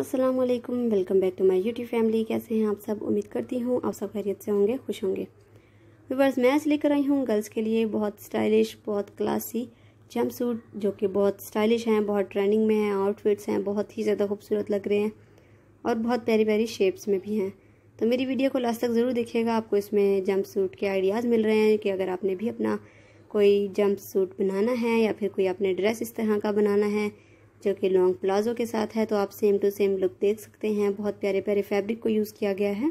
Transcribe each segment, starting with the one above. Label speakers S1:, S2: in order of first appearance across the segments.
S1: अस्सलाम वालेकुम welcome back to my YouTube family कैसे हैं आप सब उम्मीद करती हूँ आप सब खैरियत से होंगे खुश होंगे व्यूवर्स मैं आज लेकर आई हूँ गर्ल्स के लिए बहुत स्टाइलिश बहुत क्लासी जम सूट जो कि बहुत स्टाइलिश हैं बहुत ट्रेंडिंग में हैं आउटफिट्स हैं बहुत ही ज़्यादा खूबसूरत लग रहे हैं और बहुत प्यारी प्यारी शेप्स में भी हैं तो मेरी वीडियो को लास्ट तक ज़रूर देखिएगा आपको इसमें जम सूट के आइडियाज़ मिल रहे हैं कि अगर आपने भी अपना कोई जम सूट बनाना है या फिर कोई अपने ड्रेस इस तरह का बनाना है जो कि लॉन्ग प्लाजो के साथ है तो आप सेम टू सेम लुक देख सकते हैं बहुत प्यारे प्यारे फैब्रिक को यूज़ किया गया है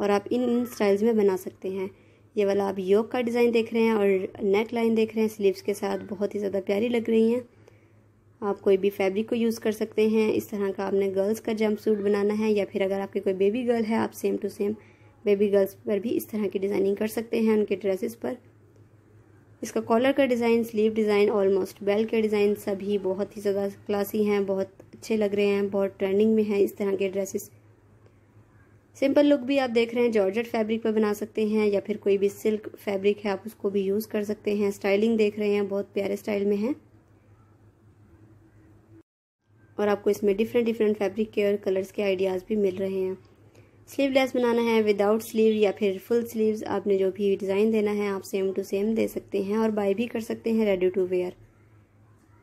S1: और आप इन इन स्टाइल्स में बना सकते हैं ये वाला आप योग का डिज़ाइन देख रहे हैं और नेक लाइन देख रहे हैं स्लीव्स के साथ बहुत ही ज़्यादा प्यारी लग रही हैं आप कोई भी फैब्रिक को यूज़ कर सकते हैं इस तरह का आपने गर्ल्स का जंप सूट बनाना है या फिर अगर आपकी कोई बेबी गर्ल है आप same to same baby girls पर भी इस तरह की डिज़ाइनिंग कर सकते हैं उनके ड्रेसेस पर इसका कॉलर का design sleeve design almost bell के डिज़ाइन सभी बहुत ही ज़्यादा क्लासी हैं बहुत अच्छे लग रहे हैं बहुत ट्रेंडिंग में हैं इस तरह के ड्रेसेस सिंपल लुक भी आप देख रहे हैं जॉर्जेट फैब्रिक पर बना सकते हैं या फिर कोई भी सिल्क फैब्रिक है आप उसको भी यूज़ कर सकते हैं स्टाइलिंग देख रहे हैं बहुत प्यारे स्टाइल में है और आपको इसमें डिफरेंट डिफरेंट फैब्रिक के और कलर्स के आइडियाज़ भी मिल रहे हैं स्लीवलेस बनाना है विदाउट स्लीव या फिर फुल स्लीव्स आपने जो भी डिज़ाइन देना है आप सेम टू सेम दे सकते हैं और बाय भी कर सकते हैं रेडी टू वेयर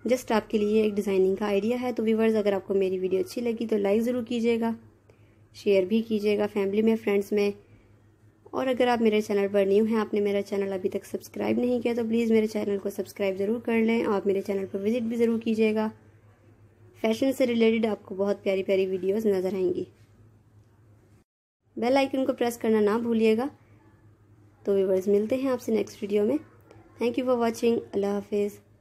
S1: जस्ट आपके लिए एक डिज़ाइनिंग का आइडिया है तो व्यूवर्स अगर आपको मेरी वीडियो अच्छी लगी तो लाइक ज़रूर कीजिएगा शेयर भी कीजिएगा फैमिली में फ्रेंड्स में और अगर आप मेरे चैनल पर न्यू हैं आपने मेरा चैनल अभी तक सब्सक्राइब नहीं किया तो प्लीज़ मेरे चैनल को सब्सक्राइब ज़रूर कर लें और आप मेरे चैनल पर विज़िट भी ज़रूर कीजिएगा फैशन से रिलेटेड आपको बहुत प्यारी प्यारी वीडियोज़ नज़र आएंगी बेल आइकन को प्रेस करना ना भूलिएगा तो व्यूवर्स मिलते हैं आपसे नेक्स्ट वीडियो में थैंक यू फॉर वॉचिंग अल्लाह हाफिज़